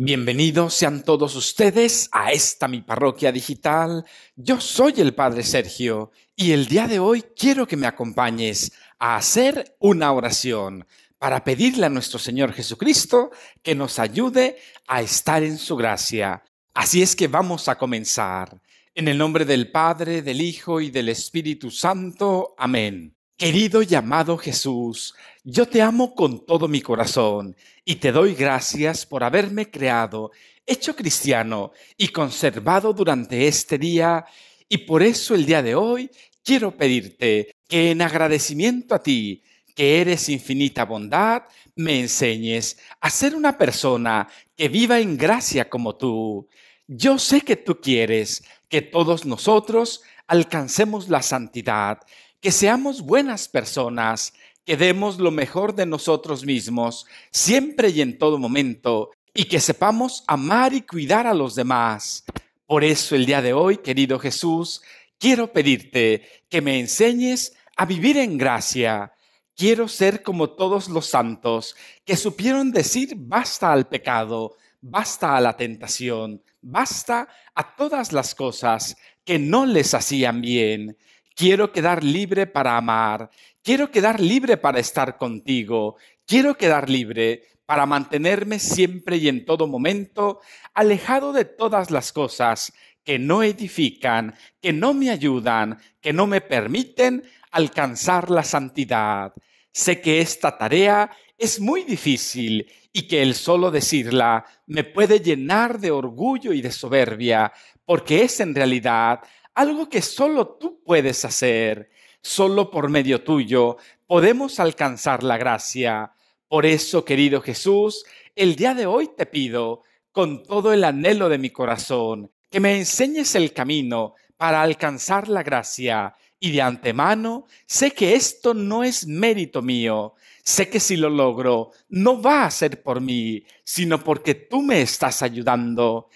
Bienvenidos sean todos ustedes a esta mi parroquia digital. Yo soy el Padre Sergio y el día de hoy quiero que me acompañes a hacer una oración para pedirle a nuestro Señor Jesucristo que nos ayude a estar en su gracia. Así es que vamos a comenzar. En el nombre del Padre, del Hijo y del Espíritu Santo. Amén. Querido y amado Jesús, yo te amo con todo mi corazón y te doy gracias por haberme creado, hecho cristiano y conservado durante este día. Y por eso el día de hoy quiero pedirte que en agradecimiento a ti, que eres infinita bondad, me enseñes a ser una persona que viva en gracia como tú. Yo sé que tú quieres que todos nosotros alcancemos la santidad que seamos buenas personas, que demos lo mejor de nosotros mismos, siempre y en todo momento, y que sepamos amar y cuidar a los demás. Por eso el día de hoy, querido Jesús, quiero pedirte que me enseñes a vivir en gracia. Quiero ser como todos los santos que supieron decir basta al pecado, basta a la tentación, basta a todas las cosas que no les hacían bien. Quiero quedar libre para amar. Quiero quedar libre para estar contigo. Quiero quedar libre para mantenerme siempre y en todo momento alejado de todas las cosas que no edifican, que no me ayudan, que no me permiten alcanzar la santidad. Sé que esta tarea es muy difícil y que el solo decirla me puede llenar de orgullo y de soberbia, porque es en realidad algo que solo tú puedes hacer, solo por medio tuyo podemos alcanzar la gracia. Por eso, querido Jesús, el día de hoy te pido, con todo el anhelo de mi corazón, que me enseñes el camino para alcanzar la gracia. Y de antemano sé que esto no es mérito mío, sé que si lo logro, no va a ser por mí, sino porque tú me estás ayudando.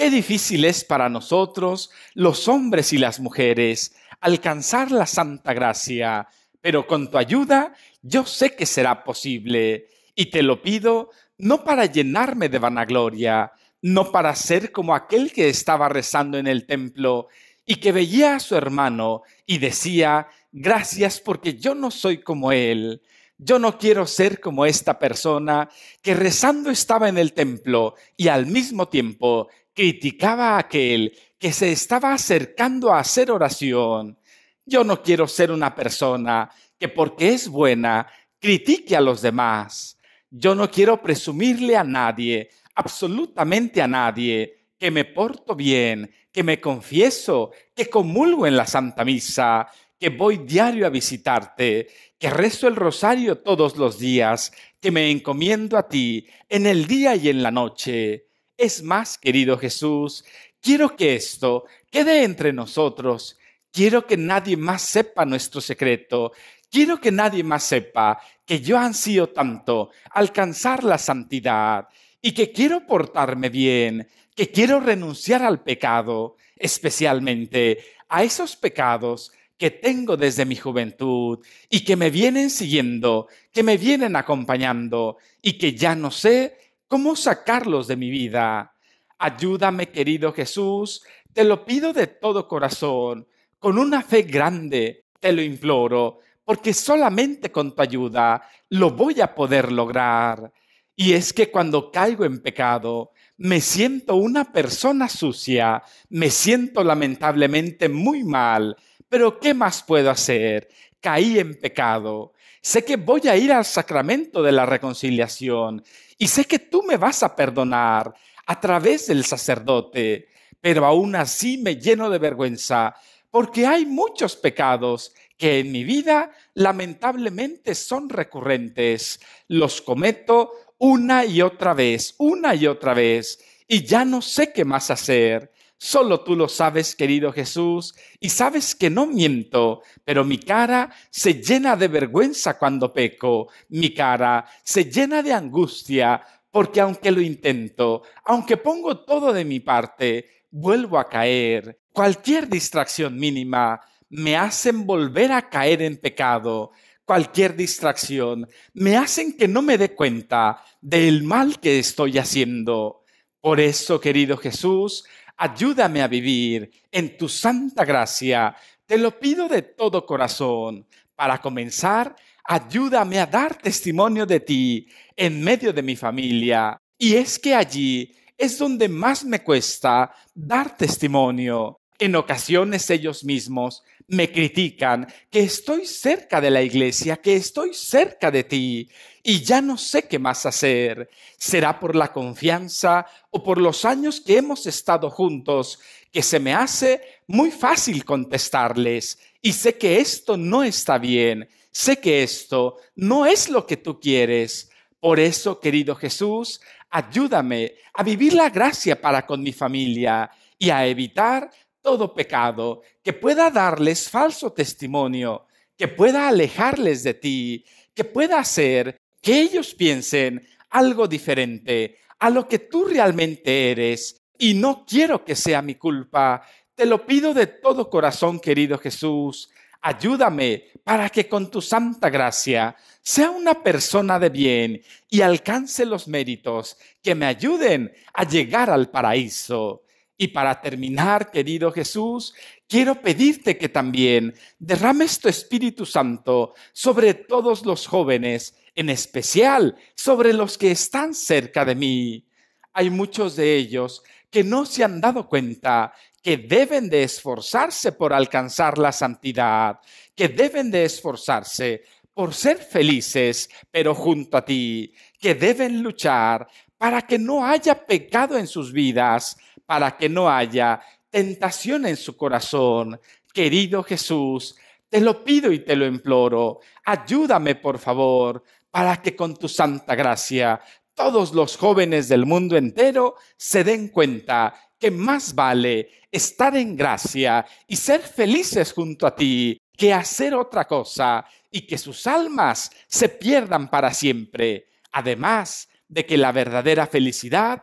Qué difícil es para nosotros, los hombres y las mujeres, alcanzar la santa gracia, pero con tu ayuda yo sé que será posible, y te lo pido no para llenarme de vanagloria, no para ser como aquel que estaba rezando en el templo y que veía a su hermano y decía, gracias porque yo no soy como él, yo no quiero ser como esta persona que rezando estaba en el templo y al mismo tiempo criticaba a aquel que se estaba acercando a hacer oración. Yo no quiero ser una persona que porque es buena critique a los demás. Yo no quiero presumirle a nadie, absolutamente a nadie, que me porto bien, que me confieso, que comulgo en la Santa Misa, que voy diario a visitarte, que rezo el rosario todos los días, que me encomiendo a ti en el día y en la noche. Es más, querido Jesús, quiero que esto quede entre nosotros. Quiero que nadie más sepa nuestro secreto. Quiero que nadie más sepa que yo ansío tanto alcanzar la santidad y que quiero portarme bien, que quiero renunciar al pecado, especialmente a esos pecados que tengo desde mi juventud y que me vienen siguiendo, que me vienen acompañando y que ya no sé ¿Cómo sacarlos de mi vida? Ayúdame, querido Jesús, te lo pido de todo corazón, con una fe grande, te lo imploro, porque solamente con tu ayuda lo voy a poder lograr. Y es que cuando caigo en pecado, me siento una persona sucia, me siento lamentablemente muy mal, pero ¿qué más puedo hacer? Caí en pecado. Sé que voy a ir al sacramento de la reconciliación y sé que tú me vas a perdonar a través del sacerdote, pero aún así me lleno de vergüenza, porque hay muchos pecados que en mi vida lamentablemente son recurrentes. Los cometo una y otra vez, una y otra vez, y ya no sé qué más hacer. Solo tú lo sabes, querido Jesús, y sabes que no miento, pero mi cara se llena de vergüenza cuando peco, mi cara se llena de angustia, porque aunque lo intento, aunque pongo todo de mi parte, vuelvo a caer. Cualquier distracción mínima me hacen volver a caer en pecado. Cualquier distracción me hacen que no me dé cuenta del mal que estoy haciendo. Por eso, querido Jesús, Ayúdame a vivir en tu santa gracia. Te lo pido de todo corazón. Para comenzar, ayúdame a dar testimonio de ti en medio de mi familia. Y es que allí es donde más me cuesta dar testimonio en ocasiones ellos mismos me critican que estoy cerca de la iglesia, que estoy cerca de ti y ya no sé qué más hacer. ¿Será por la confianza o por los años que hemos estado juntos que se me hace muy fácil contestarles? Y sé que esto no está bien, sé que esto no es lo que tú quieres. Por eso, querido Jesús, ayúdame a vivir la gracia para con mi familia y a evitar todo pecado, que pueda darles falso testimonio, que pueda alejarles de ti, que pueda hacer que ellos piensen algo diferente a lo que tú realmente eres. Y no quiero que sea mi culpa. Te lo pido de todo corazón, querido Jesús. Ayúdame para que con tu santa gracia sea una persona de bien y alcance los méritos que me ayuden a llegar al paraíso. Y para terminar, querido Jesús, quiero pedirte que también derrames tu Espíritu Santo sobre todos los jóvenes, en especial sobre los que están cerca de mí. Hay muchos de ellos que no se han dado cuenta que deben de esforzarse por alcanzar la santidad, que deben de esforzarse por ser felices, pero junto a ti, que deben luchar para que no haya pecado en sus vidas, para que no haya tentación en su corazón. Querido Jesús, te lo pido y te lo imploro. Ayúdame, por favor, para que con tu santa gracia todos los jóvenes del mundo entero se den cuenta que más vale estar en gracia y ser felices junto a ti que hacer otra cosa y que sus almas se pierdan para siempre. Además de que la verdadera felicidad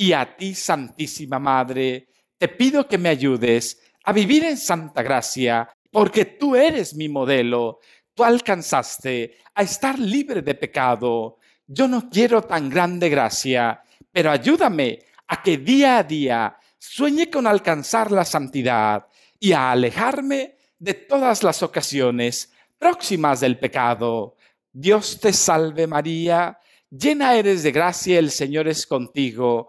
y a ti, Santísima Madre, te pido que me ayudes a vivir en santa gracia, porque tú eres mi modelo, tú alcanzaste a estar libre de pecado. Yo no quiero tan grande gracia, pero ayúdame a que día a día sueñe con alcanzar la santidad y a alejarme de todas las ocasiones próximas del pecado. Dios te salve María, llena eres de gracia, el Señor es contigo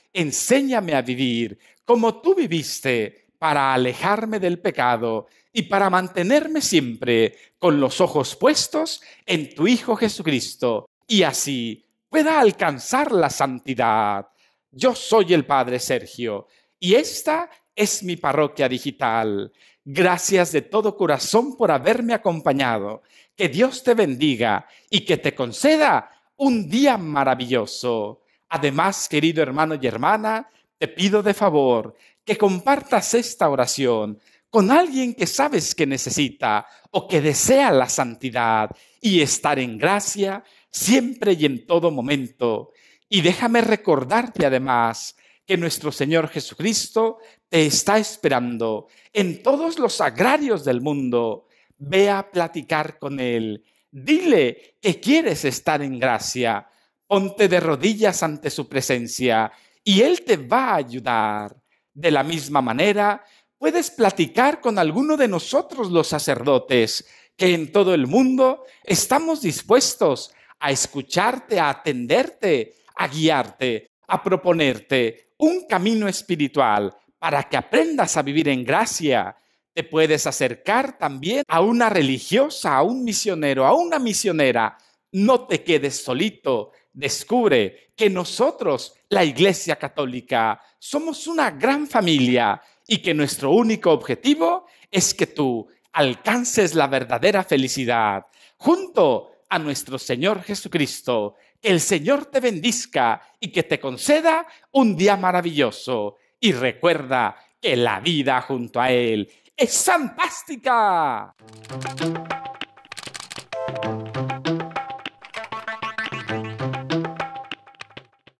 enséñame a vivir como tú viviste para alejarme del pecado y para mantenerme siempre con los ojos puestos en tu Hijo Jesucristo, y así pueda alcanzar la santidad. Yo soy el Padre Sergio, y esta es mi parroquia digital. Gracias de todo corazón por haberme acompañado. Que Dios te bendiga y que te conceda un día maravilloso. Además, querido hermano y hermana, te pido de favor que compartas esta oración con alguien que sabes que necesita o que desea la santidad y estar en gracia siempre y en todo momento. Y déjame recordarte además que nuestro Señor Jesucristo te está esperando en todos los agrarios del mundo. Ve a platicar con Él. Dile que quieres estar en gracia ponte de rodillas ante su presencia y Él te va a ayudar. De la misma manera, puedes platicar con alguno de nosotros los sacerdotes, que en todo el mundo estamos dispuestos a escucharte, a atenderte, a guiarte, a proponerte un camino espiritual para que aprendas a vivir en gracia. Te puedes acercar también a una religiosa, a un misionero, a una misionera. No te quedes solito descubre que nosotros, la Iglesia Católica, somos una gran familia y que nuestro único objetivo es que tú alcances la verdadera felicidad junto a nuestro Señor Jesucristo. Que el Señor te bendizca y que te conceda un día maravilloso. Y recuerda que la vida junto a Él es fantástica.